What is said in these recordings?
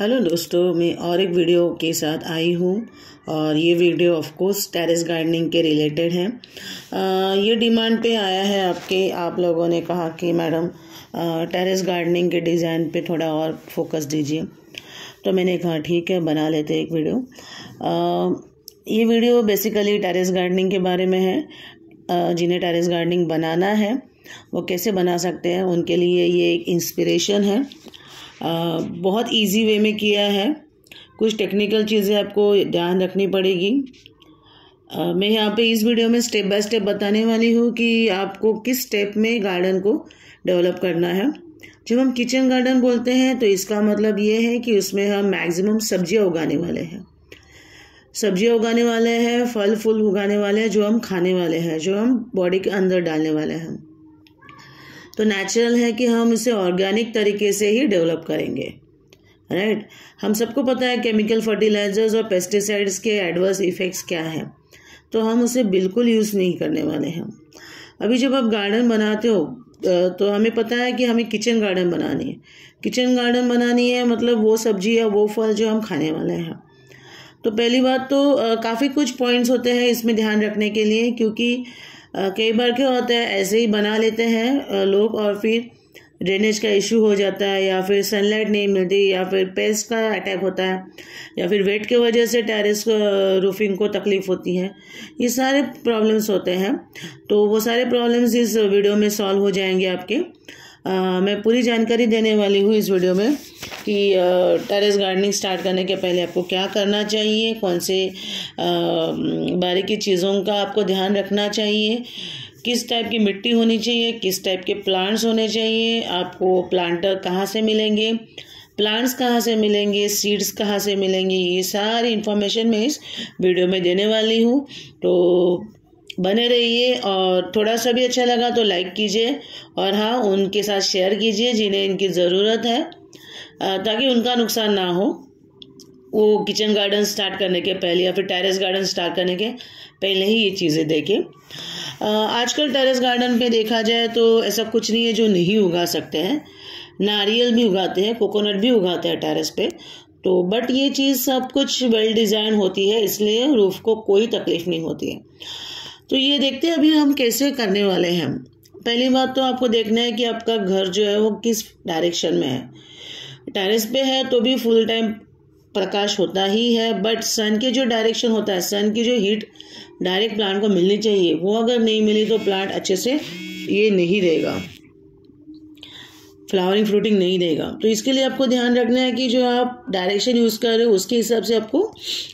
Hello दोस्तों मैं और एक वीडियो के साथ आई हूँ और ये video of course terrace gardening के रिलेटेड है आ, ये डिमांड पे आया है आपके आप लोगों ने कहा कि मैडम टेरेस गार्डनिंग के डिज़ाइन पे थोड़ा और फोकस दीजिए तो मैंने कहा ठीक है बना लेते एक वीडियो आ, ये वीडियो बेसिकली टेरेस गार्डनिंग के बारे में है जिन्हें टेरेस गार्डनिंग बनाना है वो कैसे बना सकते हैं उनके लिए ये एक इंस्पिरेशन है बहुत इजी वे में किया है कुछ टेक्निकल चीज़ें आपको ध्यान रखनी पड़ेगी मैं यहाँ पे इस वीडियो में स्टेप बाय स्टेप बताने वाली हूँ कि आपको किस स्टेप में गार्डन को डेवलप करना है जब हम किचन गार्डन बोलते हैं तो इसका मतलब ये है कि उसमें हम मैक्सिमम सब्जियाँ उगाने वाले हैं सब्जियाँ उगाने वाले हैं फल फूल उगाने वाले हैं जो हम खाने वाले हैं जो हम बॉडी के अंदर डालने वाले हैं तो नेचुरल है कि हम इसे ऑर्गेनिक तरीके से ही डेवलप करेंगे राइट right? हम सबको पता है केमिकल फर्टिलाइजर्स और पेस्टिसाइड्स के एडवर्स इफ़ेक्ट्स क्या हैं तो हम उसे बिल्कुल यूज़ नहीं करने वाले हैं अभी जब आप गार्डन बनाते हो तो हमें पता है कि हमें किचन गार्डन बनानी है किचन गार्डन बनानी है मतलब वो सब्जी या वो फल जो हम खाने वाले हैं तो पहली बात तो काफ़ी कुछ पॉइंट्स होते हैं इसमें ध्यान रखने के लिए क्योंकि कई बार क्या होता है ऐसे ही बना लेते हैं लोग और फिर ड्रेनेज का इशू हो जाता है या फिर सनलाइट नहीं मिलती या फिर पेस्ट का अटैक होता है या फिर वेट की वजह से टेरेस रूफिंग को तकलीफ़ होती है ये सारे प्रॉब्लम्स होते हैं तो वो सारे प्रॉब्लम्स इस वीडियो में सॉल्व हो जाएंगे आपके आ, मैं पूरी जानकारी देने वाली हूँ इस वीडियो में कि टेरेस गार्डनिंग स्टार्ट करने के पहले आपको क्या करना चाहिए कौन से बारीकी चीज़ों का आपको ध्यान रखना चाहिए किस टाइप की मिट्टी होनी चाहिए किस टाइप के प्लांट्स होने चाहिए आपको प्लांटर कहाँ से मिलेंगे प्लांट्स कहाँ से मिलेंगे सीड्स कहाँ से मिलेंगे ये सारी इन्फॉर्मेशन मैं इस वीडियो में देने वाली हूँ तो बने रहिए और थोड़ा सा भी अच्छा लगा तो लाइक कीजिए और हाँ उनके साथ शेयर कीजिए जिन्हें इनकी ज़रूरत है ताकि उनका नुकसान ना हो वो किचन गार्डन स्टार्ट करने के पहले या फिर टेरेस गार्डन स्टार्ट करने के पहले ही ये चीज़ें देखें आजकल टेरेस गार्डन पे देखा जाए तो ऐसा कुछ नहीं है जो नहीं उगा सकते हैं नारियल भी उगाते हैं कोकोनट भी उगाते हैं टेरेस पे तो बट ये चीज़ सब कुछ वेल डिज़ाइन होती है इसलिए रूफ़ को कोई तकलीफ़ नहीं होती है तो ये देखते हैं अभी हम कैसे करने वाले हैं पहली बात तो आपको देखना है कि आपका घर जो है वो किस डायरेक्शन में है टेरेस पे है तो भी फुल टाइम प्रकाश होता ही है बट सन के जो डायरेक्शन होता है सन की जो हीट डायरेक्ट प्लांट को मिलनी चाहिए वो अगर नहीं मिली तो प्लांट अच्छे से ये नहीं देगा फ्लावरिंग फ्रूटिंग नहीं देगा तो इसके लिए आपको ध्यान रखना है कि जो आप डायरेक्शन यूज़ कर रहे हो उसके हिसाब से आपको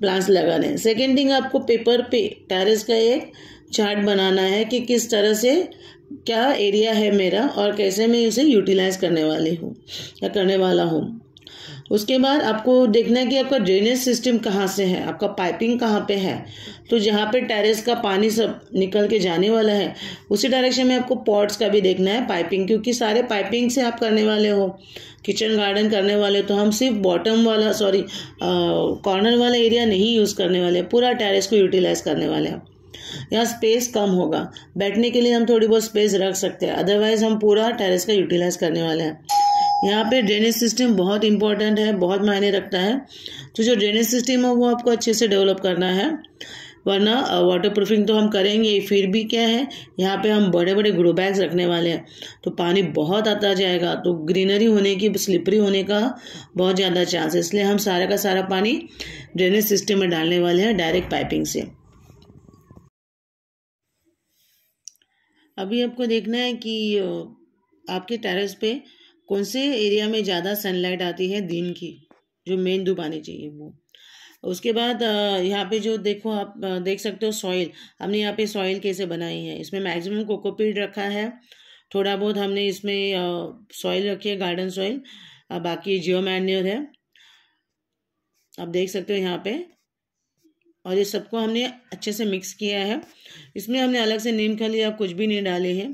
प्लांट्स लगाने हैं सेकेंड थिंग आपको पेपर पे टेरेस का एक चार्ट बनाना है कि किस तरह से क्या एरिया है मेरा और कैसे मैं इसे यूटिलाइज करने वाली हूँ या करने वाला हूँ उसके बाद आपको देखना है कि आपका ड्रेनेज सिस्टम कहाँ से है आपका पाइपिंग कहाँ पे है तो जहाँ पे टेरेस का पानी सब निकल के जाने वाला है उसी डायरेक्शन में आपको पॉट्स का भी देखना है पाइपिंग क्योंकि सारे पाइपिंग से आप करने वाले हो किचन गार्डन करने वाले हो तो हम सिर्फ बॉटम वाला सॉरी कॉर्नर वाला एरिया नहीं यूज़ करने वाले पूरा टेरेस को यूटिलाइज करने वाले हैं यहाँ स्पेस कम होगा बैठने के लिए हम थोड़ी बहुत स्पेस रख सकते हैं अदरवाइज हम पूरा टेरेस का यूटिलाइज करने वाले हैं यहाँ पे ड्रेनेज सिस्टम बहुत इंपॉर्टेंट है बहुत मायने रखता है तो जो ड्रेनेज सिस्टम है वो आपको अच्छे से डेवलप करना है वरना वाटर प्रूफिंग तो हम करेंगे फिर भी क्या है यहाँ पे हम बड़े बड़े ग्रो बैग्स रखने वाले हैं तो पानी बहुत आता जाएगा तो ग्रीनरी होने की स्लिपरी होने का बहुत ज़्यादा चांस है इसलिए हम सारा का सारा पानी ड्रेनेज सिस्टम में डालने वाले हैं डायरेक्ट पाइपिंग से अभी आपको देखना है कि आपके टेरेस पे कौन से एरिया में ज़्यादा सनलाइट आती है दिन की जो मेन धूप आनी चाहिए वो उसके बाद यहाँ पे जो देखो आप देख सकते हो सॉइल हमने यहाँ पे सॉइल कैसे बनाई है इसमें मैक्सिमम कोकोपीड रखा है थोड़ा बहुत हमने इसमें सॉइल रखी है गार्डन सॉइल बाकी जियो मैन्योर है आप देख सकते हो यहाँ पे और ये सबको हमने अच्छे से मिक्स किया है इसमें हमने अलग से नीम खली या कुछ भी नहीं डाले हैं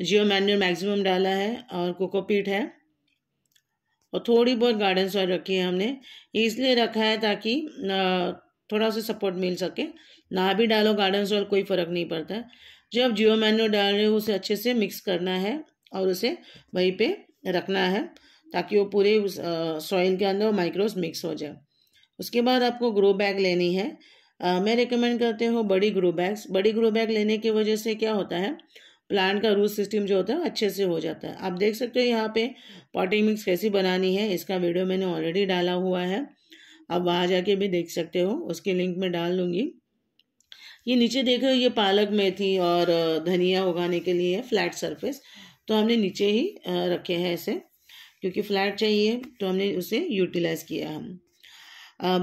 जियो मैन्यूर मैक्सिमम डाला है और कोकोपीट है और थोड़ी बहुत गार्डन सॉइल रखी है हमने ये इसलिए रखा है ताकि थोड़ा सा सपोर्ट मिल सके ना भी डालो गार्डन सॉइल कोई फ़र्क नहीं पड़ता जब जियो मैन्यूर डाल रहे हो उसे अच्छे से मिक्स करना है और उसे वहीं पर रखना है ताकि वो पूरे उस सॉइल के अंदर माइक्रोस मिक्स हो जाए उसके बाद आपको ग्रो बैग लेनी है आ, मैं रिकमेंड करते हूँ बड़ी ग्रो बैग्स बड़ी ग्रो बैग लेने की वजह से क्या होता है प्लांट का रूट सिस्टम जो होता है अच्छे से हो जाता है आप देख सकते हो यहाँ पे पॉटिंग मिक्स कैसी बनानी है इसका वीडियो मैंने ऑलरेडी डाला हुआ है आप वहाँ जाके भी देख सकते हो उसकी लिंक में डाल दूँगी ये नीचे देखो ये पालक मेथी और धनिया उगाने के लिए फ्लैट सरफेस तो हमने नीचे ही रखे हैं ऐसे क्योंकि फ्लैट चाहिए तो हमने उसे यूटिलाइज़ किया हम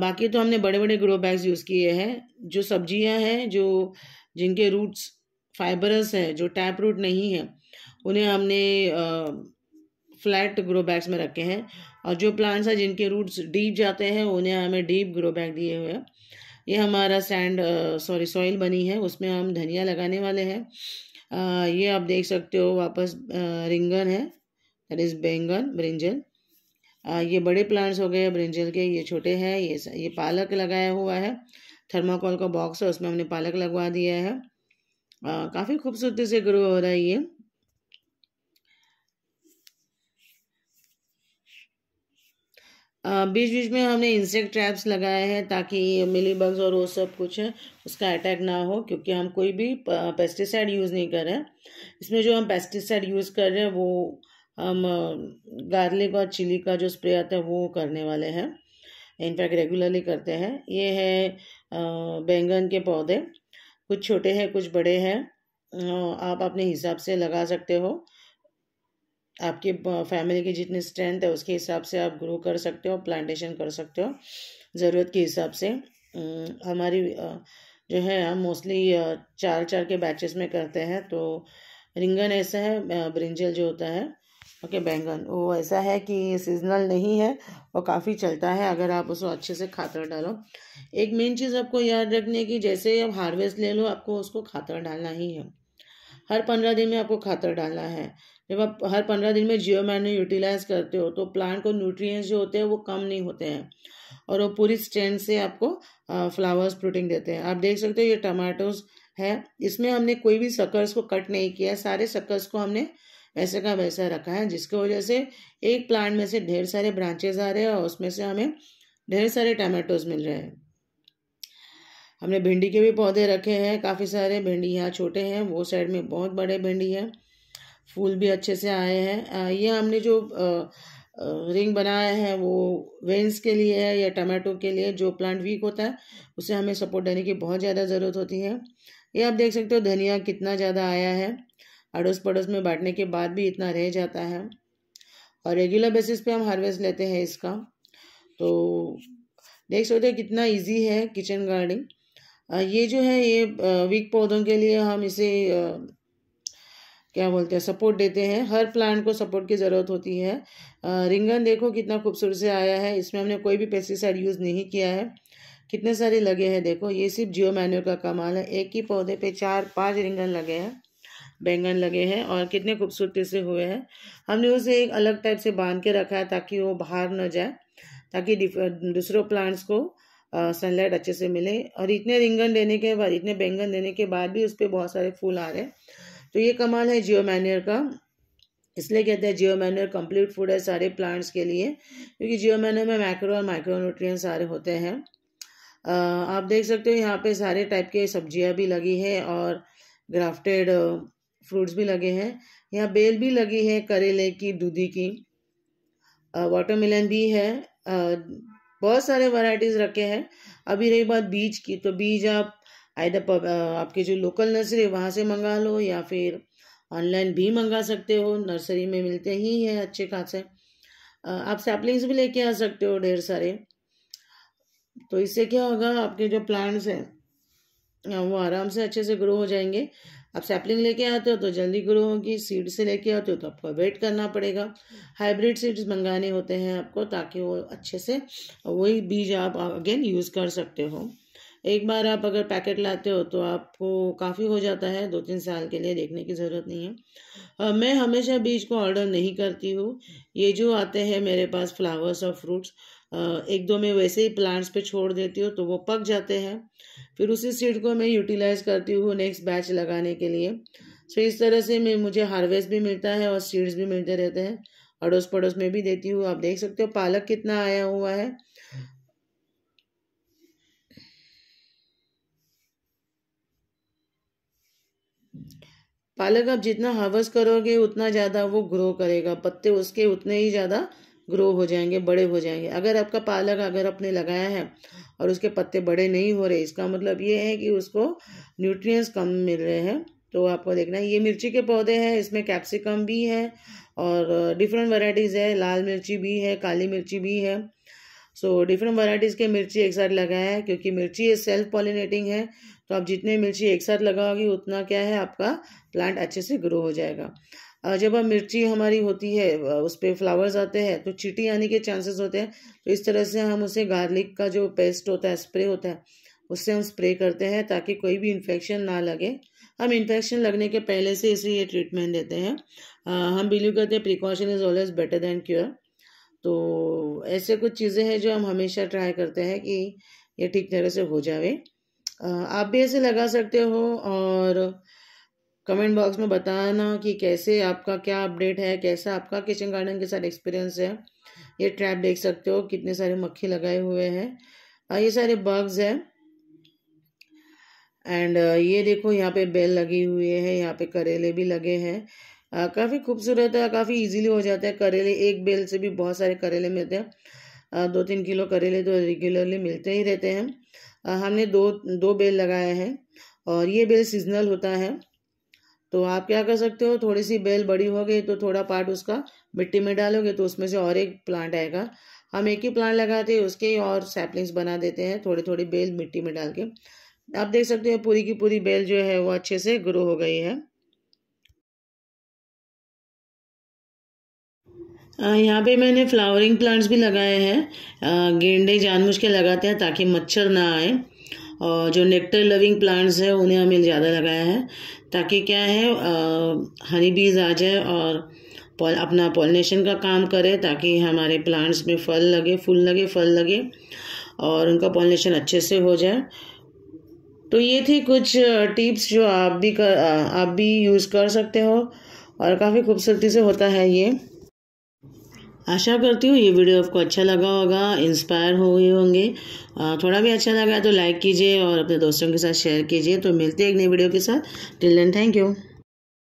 बाकी तो हमने बड़े बड़े ग्रो बैग्स यूज़ किए हैं जो सब्जियां हैं जो जिनके रूट्स फाइबरस हैं जो टैप रूट नहीं है उन्हें हमने फ्लैट ग्रो बैग्स में रखे हैं और जो प्लांट्स हैं जिनके रूट्स डीप जाते हैं उन्हें हमें डीप ग्रो बैग दिए हुए हैं ये हमारा सैंड सॉरी सॉइल बनी है उसमें हम धनिया लगाने वाले हैं ये आप देख सकते हो वापस रिंगन है दैट इज़ बैंगन ब्रिंजल ये बड़े प्लांट्स हो गए ब्रिंजल के ये छोटे हैं ये ये पालक लगाया हुआ है थर्माकोल का बॉक्स है उसमें हमने पालक लगवा दिया है काफ़ी खूबसूरती से ग्रो हो रहा है ये बीच बीच में हमने इंसेक्ट ट्रैप्स लगाए हैं ताकि मिली बग्स और वो सब कुछ उसका अटैक ना हो क्योंकि हम कोई भी पेस्टिसाइड यूज़ नहीं कर रहे हैं इसमें जो हम पेस्टिसाइड यूज़ कर रहे हैं वो हम गार्लिक और चिली का जो स्प्रे आता है वो करने वाले हैं इनफैक्ट रेगुलरली करते हैं ये है बैंगन के पौधे कुछ छोटे हैं कुछ बड़े हैं आप अपने हिसाब से लगा सकते हो आपके फैमिली की जितनी स्ट्रेंथ है उसके हिसाब से आप ग्रो कर सकते हो प्लांटेशन कर सकते हो ज़रूरत के हिसाब से हमारी जो है हम मोस्टली चार चार के बैचेस में करते हैं तो रिंगन ऐसा है ब्रिंजल जो होता है ओके okay, बैंगन वो ऐसा है कि सीजनल नहीं है और काफ़ी चलता है अगर आप उसको अच्छे से खातर डालो एक मेन चीज़ आपको याद रखने की जैसे आप हार्वेस्ट ले लो आपको उसको खातर डालना ही है हर पंद्रह दिन में आपको खातर डालना है जब आप हर पंद्रह दिन में जियो मैनो यूटिलाइज करते हो तो प्लांट को न्यूट्रिएंट्स जो होते हैं वो कम नहीं होते हैं और वो पूरी स्ट्रेंथ से आपको फ्लावर्स प्रूटिंग देते हैं आप देख सकते हो ये टमाटोज है इसमें हमने कोई भी सकर्स को कट नहीं किया सारे सकर्स को हमने वैसे का वैसा रखा है जिसकी वजह से एक प्लांट में से ढेर सारे ब्रांचेज आ रहे हैं और उसमें से हमें ढेर सारे टमाटोज मिल रहे हैं हमने भिंडी के भी पौधे रखे हैं काफ़ी सारे भिंडी यहाँ छोटे हैं वो साइड में बहुत बड़े भिंडी हैं फूल भी अच्छे से आए हैं ये हमने जो रिंग बनाया है वो वेंस के लिए है या टमाटो के लिए जो प्लांट वीक होता है उसे हमें सपोर्ट देने की बहुत ज़्यादा ज़रूरत होती है ये आप देख सकते हो धनिया कितना ज़्यादा आया है अड़ोस पड़ोस में बांटने के बाद भी इतना रह जाता है और रेगुलर बेसिस पे हम हार्वेस्ट लेते हैं इसका तो देख सकते हो कितना इजी है किचन गार्डनिंग ये जो है ये वीक पौधों के लिए हम इसे क्या बोलते हैं सपोर्ट देते हैं हर प्लांट को सपोर्ट की ज़रूरत होती है रिंगन देखो कितना खूबसूरत से आया है इसमें हमने कोई भी पेस्टिसाइड यूज़ नहीं किया है कितने सारे लगे हैं देखो ये सिर्फ जियो मैन्यू का कमाल है एक ही पौधे पे चार पांच रिंगन लगे हैं बैंगन लगे हैं और कितने खूबसूरती से हुए हैं हमने उसे एक अलग टाइप से बांध के रखा है ताकि वो बाहर न जाए ताकि दूसरों प्लांट्स को सनलाइट अच्छे से मिले और इतने रिंगन देने के बाद इतने बैंगन देने के बाद भी उस पर बहुत सारे फूल आ रहे हैं तो ये कमाल है जियो मैन्यर का इसलिए कहते हैं जियो मैन्यर कम्प्लीट फूड है सारे प्लांट्स के लिए क्योंकि जियो मैन्यर में माइक्रो और माइक्रो न्यूट्रिय सारे होते हैं आप देख सकते हो यहाँ पे सारे टाइप के सब्जियाँ भी लगी है और ग्राफ्टेड फ्रूट्स भी लगे हैं यहाँ बेल भी लगी है करेले की दूधी की वाटरमेलन भी है बहुत सारे वैरायटीज़ रखे हैं अभी रही बात बीज की तो बीज आप आइडर आपके जो लोकल नर्सरी है वहाँ से मंगा लो या फिर ऑनलाइन भी मंगा सकते हो नर्सरी में मिलते ही हैं अच्छे खासे आप सैपलिंग्स भी लेके आ सकते हो ढेर सारे तो इससे क्या होगा आपके जो प्लांट्स हैं वो आराम से अच्छे से ग्रो हो जाएंगे आप सैपलिंग लेके आते हो तो जल्दी ग्रो होगी सीड से लेके आते हो तो आपको वेट करना पड़ेगा हाइब्रिड सीड्स मंगाने होते हैं आपको ताकि वो अच्छे से वही बीज आप अगेन यूज़ कर सकते हो एक बार आप अगर पैकेट लाते हो तो आपको काफ़ी हो जाता है दो तीन साल के लिए देखने की ज़रूरत नहीं है आ, मैं हमेशा बीज को ऑर्डर नहीं करती हूँ ये जो आते हैं मेरे पास फ्लावर्स और फ्रूट्स एक दो में वैसे ही प्लांट्स पे छोड़ देती हूँ तो वो पक जाते हैं फिर उसी सीड को मैं यूटिलाइज करती हूँ नेक्स्ट बैच लगाने के लिए सो इस तरह से मैं मुझे हार्वेस्ट भी मिलता है और सीड्स भी मिलते रहते हैं अड़ोस पड़ोस में भी देती हूँ आप देख सकते हो पालक कितना आया हुआ है पालक आप जितना हार्वेस्ट करोगे उतना ज़्यादा वो ग्रो करेगा पत्ते उसके उतने ही ज़्यादा ग्रो हो जाएंगे बड़े हो जाएंगे अगर आपका पालक अगर आपने लगाया है और उसके पत्ते बड़े नहीं हो रहे इसका मतलब ये है कि उसको न्यूट्रिएंट्स कम मिल रहे हैं तो आपको देखना है ये मिर्ची के पौधे हैं इसमें कैप्सिकम भी है और डिफरेंट वैराइटीज़ है लाल मिर्ची भी है काली मिर्ची भी है सो डिफरेंट वैराइटीज़ के मिर्ची एक साथ लगाया है क्योंकि मिर्ची ये सेल्फ पॉलिनेटिंग है तो आप जितने मिर्ची एक साथ लगाओगे उतना क्या है आपका प्लांट अच्छे से ग्रो हो जाएगा जब हम मिर्ची हमारी होती है उस पर फ्लावर्स आते हैं तो चीटी आने के चांसेस होते हैं तो इस तरह से हम उसे गार्लिक का जो पेस्ट होता है स्प्रे होता है उससे हम स्प्रे करते हैं ताकि कोई भी इन्फेक्शन ना लगे हम इन्फेक्शन लगने के पहले से इसे ये ट्रीटमेंट देते हैं आ, हम बिलीव करते हैं precaution is always better than cure तो ऐसे कुछ चीज़ें हैं जो हम हमेशा ट्राई करते हैं कि ये ठीक तरह से हो जावे आप भी ऐसे लगा सकते हो और कमेंट बॉक्स में बताना कि कैसे आपका क्या अपडेट है कैसा आपका किचन गार्डन के साथ एक्सपीरियंस है ये ट्रैप देख सकते हो कितने सारे मक्खी लगाए हुए हैं हाँ, ये सारे बग्स हैं एंड ये देखो यहाँ पे बेल लगी हुई है यहाँ पे करेले भी लगे हैं काफ़ी खूबसूरत है काफ़ी इजीली हो जाता है करेले एक बेल से भी बहुत सारे करेले मिलते हैं दो तीन किलो करेले तो रेगुलरली मिलते ही रहते हैं हमने दो दो बेल लगाए हैं और ये बेल सीजनल होता है तो आप क्या कर सकते हो थोड़ी सी बेल बड़ी हो गई तो थोड़ा पार्ट उसका मिट्टी में डालोगे तो उसमें से और एक प्लांट आएगा हम एक ही प्लांट लगाते हैं उसके और सैपलिंग्स बना देते हैं थोड़ी थोड़ी बेल मिट्टी में डाल के आप देख सकते हो पूरी की पूरी बेल जो है वो अच्छे से ग्रो हो गई है यहाँ पे मैंने फ्लावरिंग प्लांट्स भी लगाए हैं गेंडे जानबूझ के लगाते हैं ताकि मच्छर ना आए और जो नेक्टर लविंग प्लांट्स हैं उन्हें हमें ज़्यादा लगाया है ताकि क्या है हनी बीज आ जाए और पौल, अपना पॉलिनेशन का काम करे ताकि हमारे प्लांट्स में फल लगे फूल लगे फल लगे और उनका पॉलिनेशन अच्छे से हो जाए तो ये थी कुछ टिप्स जो आप भी कर आप भी यूज़ कर सकते हो और काफ़ी खूबसूरती से होता है ये आशा करती हूँ ये वीडियो आपको अच्छा लगा होगा इंस्पायर हुए गए होंगे थोड़ा भी अच्छा लगा तो लाइक कीजिए और अपने दोस्तों के साथ शेयर कीजिए तो मिलते हैं एक नई वीडियो के साथ टिल देन थैंक यू